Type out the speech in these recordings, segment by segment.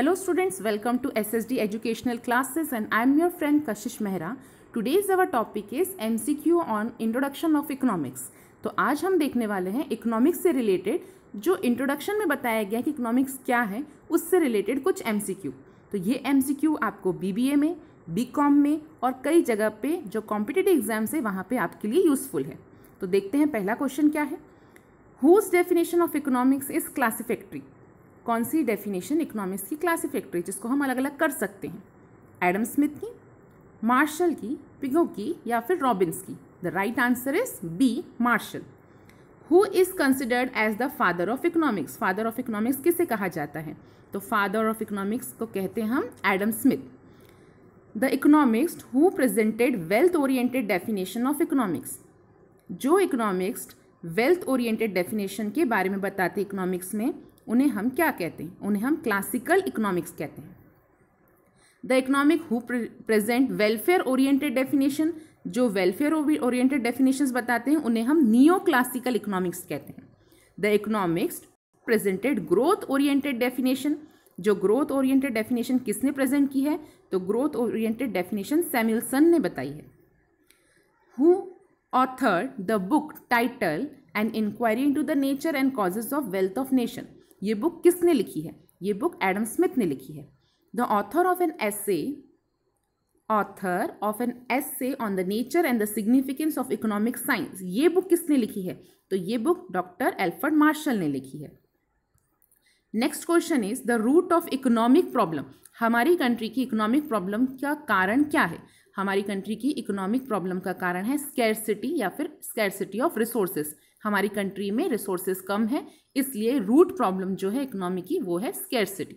hello S S D educational classes and I am your friend Kashish Mehra Kashish our topic is M C Q on introduction of economics तो आज हम देखने वाले हैं economics से related जो इंट्रोडक्शन में बताया गया कि इकोनॉमिक्स क्या है उससे रिलेटेड कुछ क्यू तो ये क्यू आपको ए में कॉम में और कई जगह पर जो कॉम्पिटेटिव एग्जाम्स है वहाँ पर आपके लिए यूज़फुल है तो देखते हैं पहला क्वेश्चन क्या है whose definition of economics is classificatory कौन सी डेफिनेशन इकोनॉमिक्स की क्लासिफिक्ट्री जिसको हम अलग अलग कर सकते हैं एडम स्मिथ की मार्शल की पिगो की या फिर रॉबिन्स की the right answer is B Marshall who is considered as the father of economics father of economics किसे कहा जाता है तो फादर ऑफ इकोनॉमिक्स को कहते हैं हम Adam Smith the economist who presented wealth oriented definition of economics जो इकोनॉमिक्स वेल्थ ओरिएंटेड डेफिनेशन के बारे में बताते इकोनॉमिक्स में उन्हें हम क्या कहते हैं उन्हें हम क्लासिकल इकोनॉमिक्स कहते हैं the economic who present welfare oriented definition जो वेलफेयर ओरिएंटेड डेफिनेशन बताते हैं उन्हें हम नियो क्लासिकल इकोनॉमिक्स कहते हैं the economics presented growth oriented definition जो ग्रोथ ओरिएंटेड डेफिनेशन किसने प्रेजेंट की है तो ग्रोथ ओरिएंटेड डेफिनेशन सैम्यूलसन ने बताई है who author the book title and inquiry into the nature and causes of wealth of nation ये book किसने लिखी है ये बुक एडम स्मिथ ने लिखी है the author of an essay author of an essay on the nature and the significance of economic science ये book किसने लिखी है तो ये बुक डॉक्टर एल्फर्ड मार्शल ने लिखी है next question is the root of economic problem हमारी कंट्री की इकोनॉमिक प्रॉब्लम का कारण क्या है हमारी कंट्री की इकोनॉमिक प्रॉब्लम का कारण है स्केरसिटी या फिर स्केरसिटी ऑफ रिसोर्सेज हमारी कंट्री में रिसोर्सेज कम है इसलिए रूट प्रॉब्लम जो है इकोनॉमी की वो है scarcity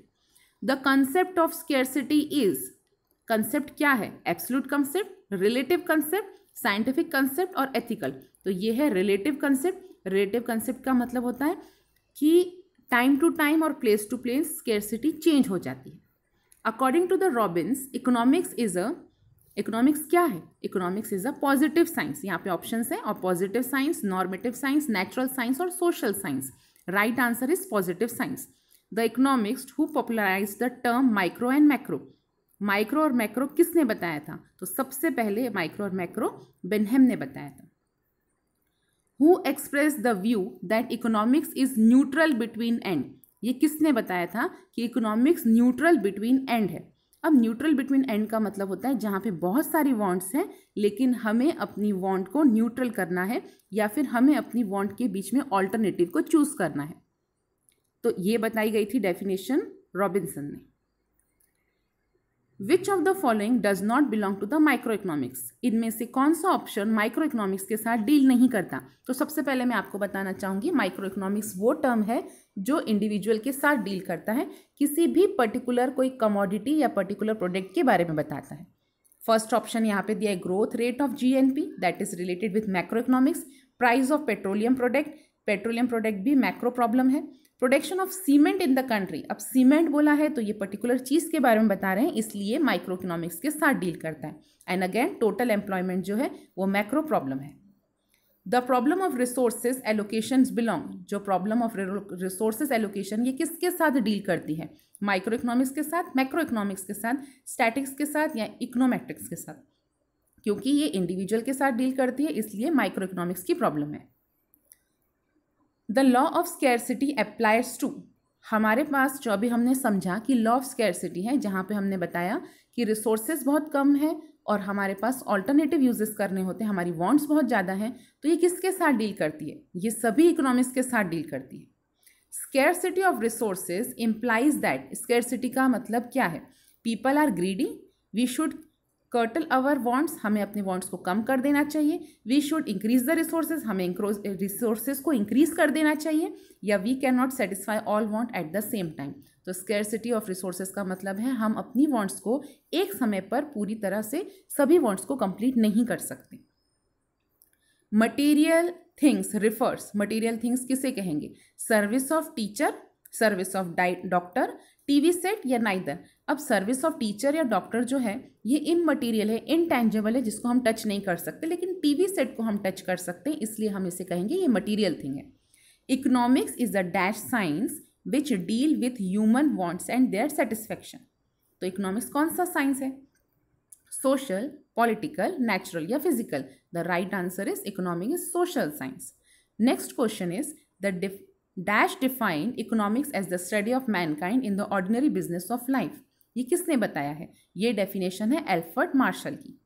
the concept of scarcity is concept क्या है absolute concept relative concept scientific concept और एथिकल तो ये है रिलेटिव कंसेप्ट रिलेटिव कंसेप्ट का मतलब होता है कि टाइम टू टाइम और place to place scarcity change हो जाती है according to the Robbins economics is a economics क्या है economics is a positive science यहाँ पे ऑप्शन है और positive science normative science natural science और social science right answer is positive science the economics who popularise the term micro and macro micro और macro किसने बताया था तो सबसे पहले माइक्रो और मैक्रो बेनहेम ने बताया था who express the view that economics is neutral between and ये किसने बताया था कि इकोनॉमिक्स न्यूट्रल बिटवीन एंड है अब न्यूट्रल बिटवीन एंड का मतलब होता है जहाँ पे बहुत सारी वॉन्ट्स हैं लेकिन हमें अपनी वॉन्ट को न्यूट्रल करना है या फिर हमें अपनी वॉन्ट के बीच में ऑल्टरनेटिव को चूज़ करना है तो ये बताई गई थी डेफिनेशन रॉबिन्सन ने which of the following does not belong to the micro economics इनमें से कौन सा ऑप्शन माइक्रो इकोनॉमिक्स के साथ डील नहीं करता तो सबसे पहले मैं आपको बताना चाहूँगी माइक्रो इकोनॉमिक्स वो टर्म है जो इंडिविजुअल के साथ डील करता है किसी भी पर्टिकुलर कोई कमोडिटी या पर्टिकुलर प्रोडक्ट के बारे में बताता है फर्स्ट ऑप्शन यहाँ पे दिया है growth rate of G N P that is related with micro economics price of petroleum product petroleum product भी मैक्रो प्रॉब्लम है production of cement in the country अब सीमेंट बोला है तो ये पर्टिकुलर चीज़ के बारे में बता रहे हैं इसलिए माइक्रो इकोनॉमिक्स के साथ डील करता है एंड अगेन टोटल एम्प्लॉयमेंट जो है वो मैक्रो प्रॉब्लम है the problem of resources allocation belong जो प्रॉब्लम ऑफ रिसोर्सेज एलोकेशन ये किसके साथ डील करती है माइक्रो इकोनॉमिक्स के साथ मैक्रो इकोनॉमिक्स के साथ स्टैटिक्स के साथ या इकोनोमेट्रिक्स के साथ क्योंकि ये इंडिविजुअल के साथ डील करती है इसलिए माइक्रो इकोनॉमिक्स की प्रॉब्लम है the law of scarcity applies to हमारे पास जो अभी हमने समझा कि लॉ ऑफ स्केरसिटी है जहाँ पे हमने बताया कि रिसोर्सेज बहुत कम है और हमारे पास ऑल्टरनेटिव यूजेस करने होते हैं हमारी वांट्स बहुत ज़्यादा हैं तो ये किसके साथ डील करती है ये सभी इकोनॉमिक्स के साथ डील करती है scarcity of resources implies that scarcity का मतलब क्या है people are greedy we should curtail our wants हमें अपने वॉन्ट्स को कम कर देना चाहिए we should increase the resources हमें रिसोर्सेज को इंक्रीज कर देना चाहिए या we can not satisfy all want at the same time तो स्केरसिटी ऑफ रिसोर्सेज का मतलब है हम अपनी वॉन्ट्स को एक समय पर पूरी तरह से सभी वॉन्ट्स को कंप्लीट नहीं कर सकते material things refers material things किसे कहेंगे service of teacher service of doctor TV set या नाइदर अब सर्विस ऑफ टीचर या डॉक्टर जो है ये इन मटीरियल है इनटेंजेबल है जिसको हम टच नहीं कर सकते लेकिन टीवी सेट को हम टच कर सकते हैं इसलिए हम इसे कहेंगे ये मटीरियल थिंग है economics is a dash science which deal with human wants and their satisfaction तो इकोनॉमिक्स कौन सा साइंस है सोशल पॉलिटिकल नेचुरल या physical the right answer is economic is social science next question is the def dash defined economics as the study of mankind in the ordinary business of life ये किसने बताया है ये definition है Alfred Marshall की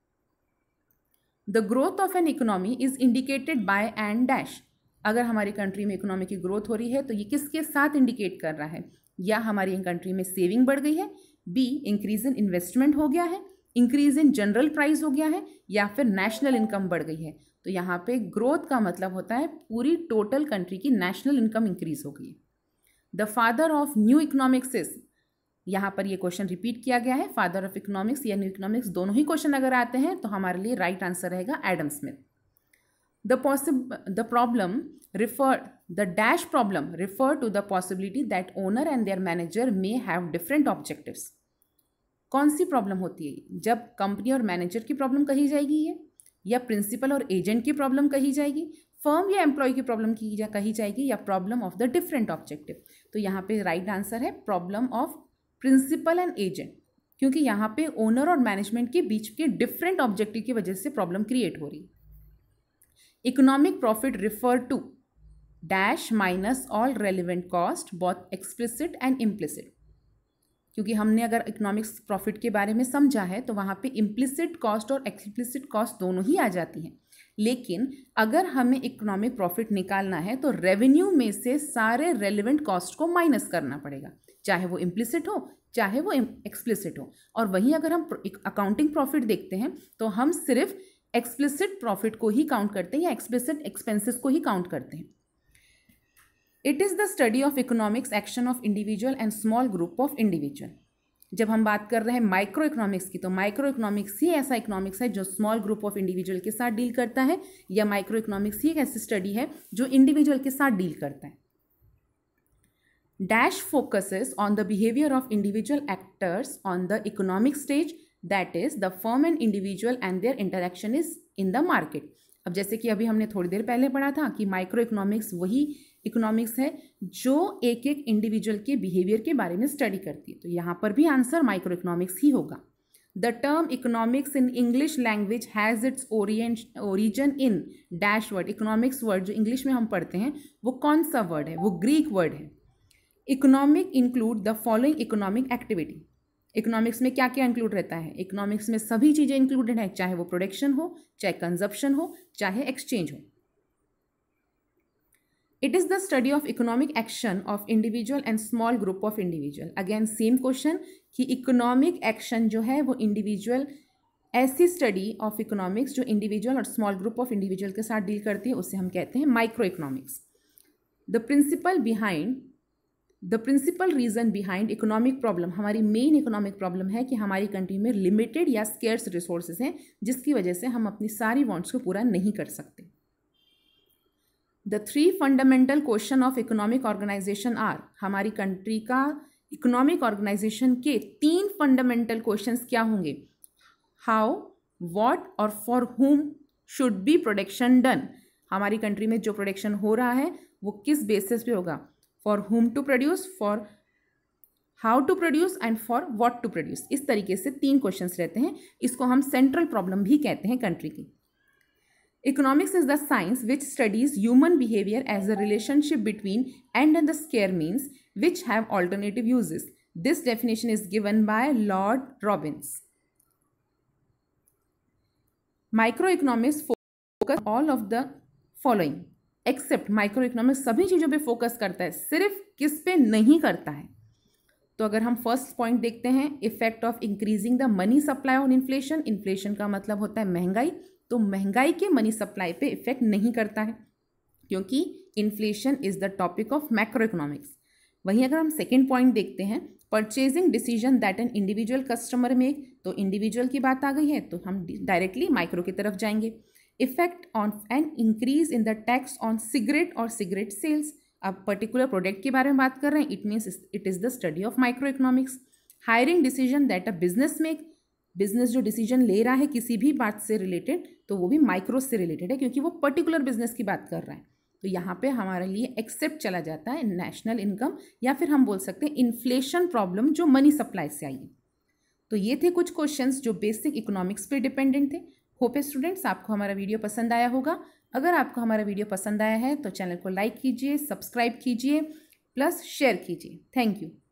the growth of an economy is indicated by and dash अगर हमारी country में इकोनॉमी की ग्रोथ हो रही है तो ये किसके साथ इंडिकेट कर रहा है या हमारी कंट्री में सेविंग बढ़ गई है बी इंक्रीज इन इन्वेस्टमेंट हो गया है इंक्रीज इन जनरल प्राइस हो गया है या फिर नेशनल इनकम बढ़ गई है तो यहाँ पे ग्रोथ का मतलब होता है पूरी टोटल कंट्री की नेशनल इनकम इंक्रीज हो गई the father of new economics is यहाँ पर ये क्वेश्चन रिपीट किया गया है फादर ऑफ इकोनॉमिक्स या न्यू इकोनॉमिक्स दोनों ही क्वेश्चन अगर आते हैं तो हमारे लिए राइट आंसर रहेगा Adam Smith the possib the problem refer the dash problem refer to the possibility that owner and their manager may have different objectives कौन सी प्रॉब्लम होती है जब कंपनी और मैनेजर की प्रॉब्लम कही जाएगी ये या प्रिंसिपल और एजेंट की प्रॉब्लम कही जाएगी फर्म या एम्प्लॉय की प्रॉब्लम की जा कही जाएगी या problem of the different objective तो यहाँ पे राइट right आंसर है problem of principal and agent क्योंकि यहाँ पे ओनर और मैनेजमेंट के बीच के डिफरेंट ऑब्जेक्टिव की वजह से प्रॉब्लम क्रिएट हो रही है economic profit refer to dash minus all relevant cost both explicit and implicit क्योंकि हमने अगर इकोनॉमिक्स प्रॉफिट के बारे में समझा है तो वहाँ पे इम्प्लिसिट कॉस्ट और एक्सप्लिसिट कॉस्ट दोनों ही आ जाती हैं लेकिन अगर हमें इकोनॉमिक प्रॉफिट निकालना है तो रेवेन्यू में से सारे रेलिवेंट कॉस्ट को माइनस करना पड़ेगा चाहे वो इम्प्लिसिट हो चाहे वो एक्सप्लिसिट हो और वहीं अगर हम अकाउंटिंग प्रॉफिट देखते हैं तो हम सिर्फ एक्सप्लिसिट प्रॉफिट को ही काउंट करते हैं या एक्सप्लिसिट एक्सपेंसेस को ही काउंट करते हैं it is the study of economics action of individual and small group of individual जब हम बात कर रहे हैं माइक्रो इकोनॉमिक्स की तो माइक्रो इकोनॉमिक्स ही ऐसा इकोनॉमिक्स है जो स्मॉल ग्रुप ऑफ इंडिविजुअल के साथ डील करता है या माइक्रो इकोनॉमिक्स ही एक ऐसी स्टडी है जो इंडिविजुअल के साथ डील करता है dash focuses on the behaviour of individual actors on the economic stage that is the firm and individual and their interaction is in the market अब जैसे कि अभी हमने थोड़ी देर पहले पढ़ा था कि माइक्रो इकोनॉमिक्स वही इकोनॉमिक्स है जो एक एक इंडिविजुअल के बिहेवियर के बारे में स्टडी करती है तो यहाँ पर भी आंसर माइक्रो इकोनॉमिक्स ही होगा the term economics in English language has its orient origin in dash word economics word जो इंग्लिश में हम पढ़ते हैं वो कौन सा वर्ड है वो ग्रीक वर्ड है economic include the following economic activity economics में क्या क्या इंक्लूड रहता है इकोनॉमिक्स में सभी चीज़ें इंक्लूडेड हैं चाहे वो प्रोडक्शन हो चाहे कंजप्शन हो चाहे एक्सचेंज हो it is the study of economic action of individual and small group of individual again same question कि इकोनॉमिक एक्शन जो है वो इंडिविजुअल ऐसी स्टडी ऑफ इकोनॉमिक्स जो इंडिविजुअल और स्मॉल ग्रुप ऑफ इंडिविजुअल के साथ डील करती है उसे हम कहते हैं microeconomics the principle behind the principle reason behind economic problem हमारी मेन इकोनॉमिक प्रॉब्लम है कि हमारी कंट्री में लिमिटेड या स्केयर्स रिसोर्सेज हैं जिसकी वजह से हम अपनी सारी वांट्स को पूरा नहीं कर सकते the three fundamental question of economic organisation are हमारी कंट्री का इकोनॉमिक ऑर्गेनाइजेशन के तीन फंडामेंटल क्वेश्चंस क्या होंगे हाउ वॉट और for whom should be production done हमारी कंट्री में जो प्रोडक्शन हो रहा है वो किस बेसिस पे होगा for whom to produce for how to produce and for what to produce इस तरीके से तीन क्वेश्चन रहते हैं इसको हम सेंट्रल प्रॉब्लम भी कहते हैं कंट्री की economics is the science which studies human behaviour as a relationship between end and the scarce means which have alternative uses this definition is given by Lord Robbins microeconomics focus all of the following except microeconomics सभी चीज़ों पर focus करता है सिर्फ किस पे नहीं करता है तो अगर हम फर्स्ट पॉइंट देखते हैं effect of increasing the money supply on inflation inflation का मतलब होता है महंगाई तो महंगाई के मनी सप्लाई पे इफेक्ट नहीं करता है क्योंकि inflation is the topic of macroeconomics वहीं अगर हम सेकेंड पॉइंट देखते हैं purchasing decision that an individual customer make तो इंडिविजुअल की बात आ गई है तो हम डायरेक्टली माइक्रो की तरफ जाएंगे effect on an increase in the tax on cigarette और सिगरेट सेल्स अब पर्टिकुलर प्रोडक्ट के बारे में बात कर रहे हैं it means it is the study of microeconomics hiring decision that a business make business जो डिसीजन ले रहा है किसी भी बात से रिलेटेड तो वो भी माइक्रो से रिलेटेड है क्योंकि वो पर्टिकुलर बिजनेस की बात कर रहा है तो यहाँ पे हमारे लिए एक्सेप्ट चला जाता है नेशनल इनकम या फिर हम बोल सकते हैं इन्फ्लेशन प्रॉब्लम जो मनी सप्लाई से आई तो ये थे कुछ क्वेश्चंस जो बेसिक इकोनॉमिक्स पे डिपेंडेंट थे होप स्टूडेंट्स आपको हमारा वीडियो पसंद आया होगा अगर आपको हमारा वीडियो पसंद आया है तो चैनल को लाइक कीजिए सब्सक्राइब कीजिए प्लस शेयर कीजिए थैंक यू